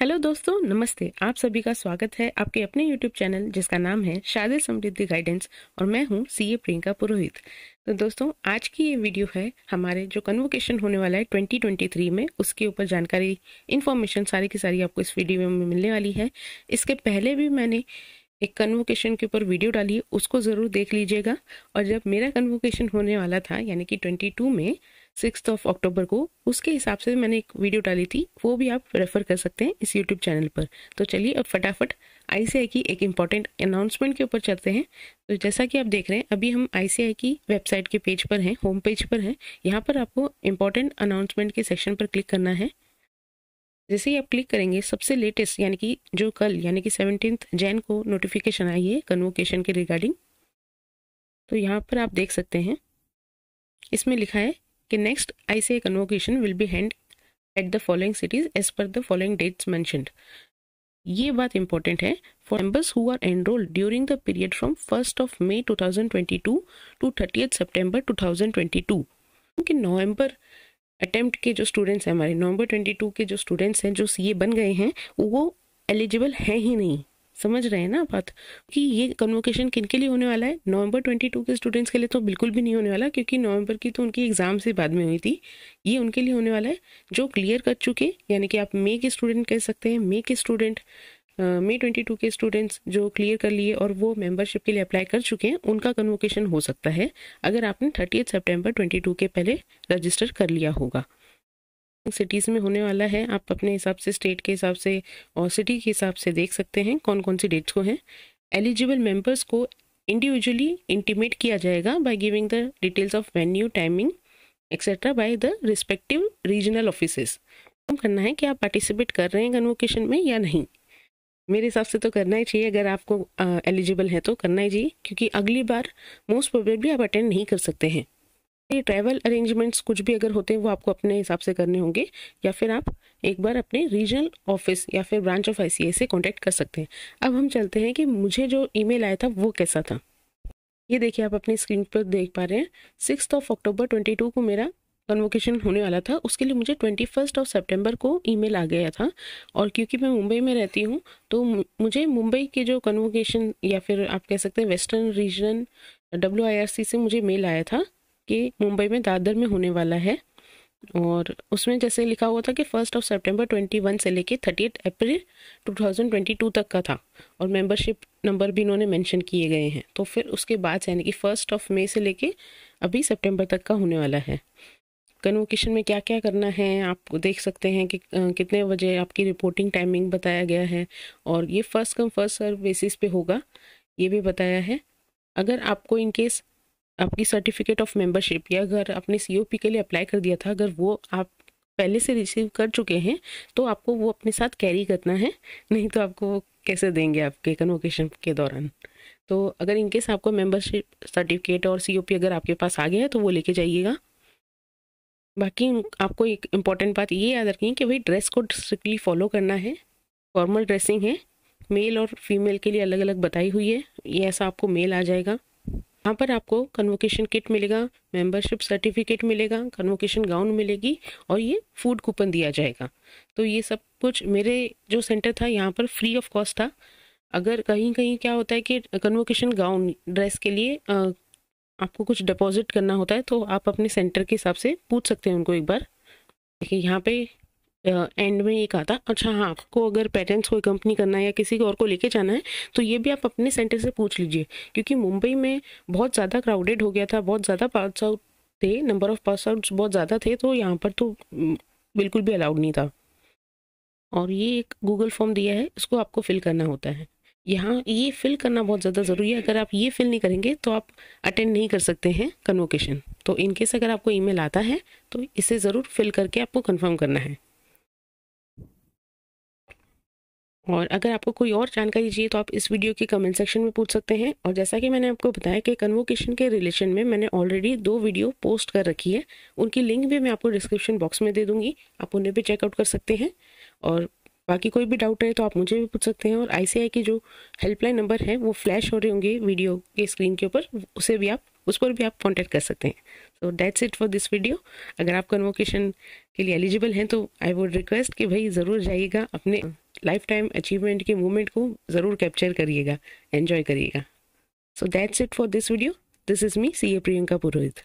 hello दोस्तों नमस्ते आप सभी का स्वागत है आपके अपने यूट्यूब चैनल जिसका नाम है शादी समृद्धि गाइडेंस और मैं हूं सीए प्रियंका पुरोहित तो दोस्तों आज की ये वीडियो है हमारे जो कन्वोकेशन होने वाला है 2023 में उसके ऊपर जानकारी इन्फॉर्मेशन सारी की सारी आपको इस वीडियो में मिलने वाली है इसके पहले भी मैंने एक कन्वोकेशन के ऊपर वीडियो डाली उसको ज़रूर देख लीजिएगा और जब मेरा कन्वोकेशन होने वाला था यानी कि ट्वेंटी में सिक्स ऑफ अक्टूबर को उसके हिसाब से मैंने एक वीडियो डाली थी वो भी आप रेफर कर सकते हैं इस यूट्यूब चैनल पर तो चलिए अब फटाफट आई की एक इम्पॉर्टेंट अनाउंसमेंट के ऊपर चलते हैं तो जैसा कि आप देख रहे हैं अभी हम आई की वेबसाइट के पेज पर हैं होम पेज पर हैं यहाँ पर आपको इम्पॉर्टेंट अनाउंसमेंट के सेक्शन पर क्लिक करना है जैसे ही आप क्लिक करेंगे सबसे लेटेस्ट यानी कि जो कल यानी कि सेवनटीन जैन को नोटिफिकेशन आई है कन्वोकेशन के रिगार्डिंग तो यहाँ पर आप देख सकते हैं इसमें लिखा है कि next ICA convocation will be held at the following cities as per the following dates mentioned ये बात इंपॉर्टेंट है for members who are enrolled during the period from first of May 2022 to thirty सितंबर 2022 क्योंकि नवंबर attempt के जो students हैं हमारे नवंबर 22 के जो स्टूडेंट्स हैं जो सीए बन गए हैं वो एलिजिबल हैं ही नहीं समझ रहे हैं ना बात कि ये कन्वोकेशन किन के लिए होने वाला है नवंबर 22 के स्टूडेंट्स के लिए तो बिल्कुल भी नहीं होने वाला क्योंकि नवंबर की तो उनकी एग्ज़ाम से बाद में हुई थी ये उनके लिए होने वाला है जो क्लियर कर चुके यानी कि आप मे के स्टूडेंट कह सकते हैं मे के स्टूडेंट मे ट्वेंटी टू के स्टूडेंट्स जो क्लियर कर लिए और वो मेंबरशिप के लिए अप्लाई कर चुके हैं उनका कन्वोकेशन हो सकता है अगर आपने थर्टी सितंबर टू के पहले रजिस्टर कर लिया होगा सिटीज़ में होने वाला है आप अपने हिसाब से स्टेट के हिसाब से और सिटी के हिसाब से देख सकते हैं कौन कौन सी डेट्स को हैं एलिजिबल मेंबर्स को इंडिविजुअली इंटीमेट किया जाएगा by giving the details of venue timing etcetera by the respective regional offices confirm करना है कि आप पार्टिसिपेट कर रहे हैं कन्वोकेशन में या नहीं मेरे हिसाब से तो करना ही चाहिए अगर आपको एलिजिबल है तो करना ही चाहिए क्योंकि अगली बार मोस्ट प्रोबेबली आप अटेंड नहीं कर सकते हैं ये ट्रैवल अरेंजमेंट्स कुछ भी अगर होते हैं वो आपको अपने हिसाब से करने होंगे या फिर आप एक बार अपने रीजनल ऑफिस या फिर ब्रांच ऑफ आई से कॉन्टैक्ट कर सकते हैं अब हम चलते हैं कि मुझे जो ई आया था वो कैसा था ये देखिए आप अपनी स्क्रीन पर देख पा रहे हैं सिक्स ऑफ अक्टूबर ट्वेंटी टू को मेरा कन्वोकेशन होने वाला था उसके लिए मुझे ट्वेंटी फर्स्ट ऑफ सेप्टेम्बर को ईमेल आ गया था और क्योंकि मैं मुंबई में रहती हूँ तो मुझे मुंबई के जो कन्वोकेशन या फिर आप कह सकते हैं वेस्टर्न रीजन डब्ल्यू से मुझे मेल आया था कि मुंबई में दादर में होने वाला है और उसमें जैसे लिखा हुआ था कि first of September twenty one से लेके thirty eight April two thousand twenty two तक का था और मेंबरशिप नंबर भी इन्होंने मेंशन किए गए हैं तो फिर उसके बाद यानी कि फर्स्ट ऑफ मई से लेके अभी सितंबर तक का होने वाला है कन्वोकेशन में क्या क्या करना है आप देख सकते हैं कि कितने बजे आपकी रिपोर्टिंग टाइमिंग बताया गया है और ये first come first serve basis पे होगा ये भी बताया है अगर आपको इनकेस आपकी सर्टिफिकेट ऑफ मेंबरशिप या अगर आपने सीओपी के लिए अप्लाई कर दिया था अगर वो आप पहले से रिसीव कर चुके हैं तो आपको वो अपने साथ कैरी करना है नहीं तो आपको वो कैसे देंगे आपके कन्वोकेशन के दौरान तो अगर इनकेस आपको मेंबरशिप सर्टिफिकेट और सीओपी अगर आपके पास आ गया है तो वो लेके जाइएगा बाकी आपको एक इम्पॉर्टेंट बात ये याद रखनी है कि भाई ड्रेस को स्ट्रिक्टली फॉलो करना है फॉर्मल ड्रेसिंग है मेल और फीमेल के लिए अलग अलग बताई हुई है ये ऐसा आपको मेल आ जाएगा यहाँ पर आपको कन्वोकेशन किट मिलेगा मेंबरशिप सर्टिफिकेट मिलेगा कन्वोकेशन गाउन मिलेगी और ये फूड कूपन दिया जाएगा तो ये सब कुछ मेरे जो सेंटर था यहाँ पर फ्री ऑफ कॉस्ट था अगर कहीं कहीं क्या होता है कि कन्वोकेशन गाउन ड्रेस के लिए आ, आपको कुछ डिपॉजिट करना होता है तो आप अपने सेंटर के हिसाब से पूछ सकते हैं उनको एक बार देखिए यहाँ पे एंड में एक आता अच्छा हाँ आपको अगर पेरेंट्स को कंपनी करना है या किसी और को लेके जाना है तो ये भी आप अपने सेंटर से पूछ लीजिए क्योंकि मुंबई में बहुत ज़्यादा क्राउडेड हो गया था बहुत ज़्यादा पास आउट थे नंबर ऑफ पास आउट बहुत ज़्यादा थे तो यहाँ पर तो बिल्कुल भी अलाउड नहीं था और ये एक गूगल फॉर्म दिया है इसको आपको फिल करना होता है यहाँ ये फिल करना बहुत ज़्यादा ज़रूरी है अगर आप ये फिल नहीं करेंगे तो आप अटेंड नहीं कर सकते हैं कन्वोकेशन तो इनकेस अगर आपको ईमेल आता है तो इसे ज़रूर फिल करके आपको कंफर्म करना है और अगर आपको कोई और जानकारी चाहिए तो आप इस वीडियो के कमेंट सेक्शन में पूछ सकते हैं और जैसा कि मैंने आपको बताया कि कन्वोकेशन के रिलेशन में मैंने ऑलरेडी दो वीडियो पोस्ट कर रखी है उनकी लिंक भी मैं आपको डिस्क्रिप्शन बॉक्स में दे दूंगी आप उन्हें भी चेकआउट कर सकते हैं और बाकी कोई भी डाउट रहे तो आप मुझे भी पूछ सकते हैं और आई की जो हेल्पलाइन नंबर है वो फ्लैश हो रहे होंगे वीडियो के स्क्रीन के ऊपर उसे भी आप उस पर भी आप कॉन्टैक्ट कर सकते हैं तो that's it for this video अगर आप कन्वोकेशन के लिए एलिजिबल हैं तो आई वुड रिक्वेस्ट कि भाई ज़रूर जाइएगा अपने लाइफ टाइम अचीवमेंट के मूवमेंट को ज़रूर कैप्चर करिएगा एन्जॉय करिएगा so that's it for this video this is me C A Priyanka Purohit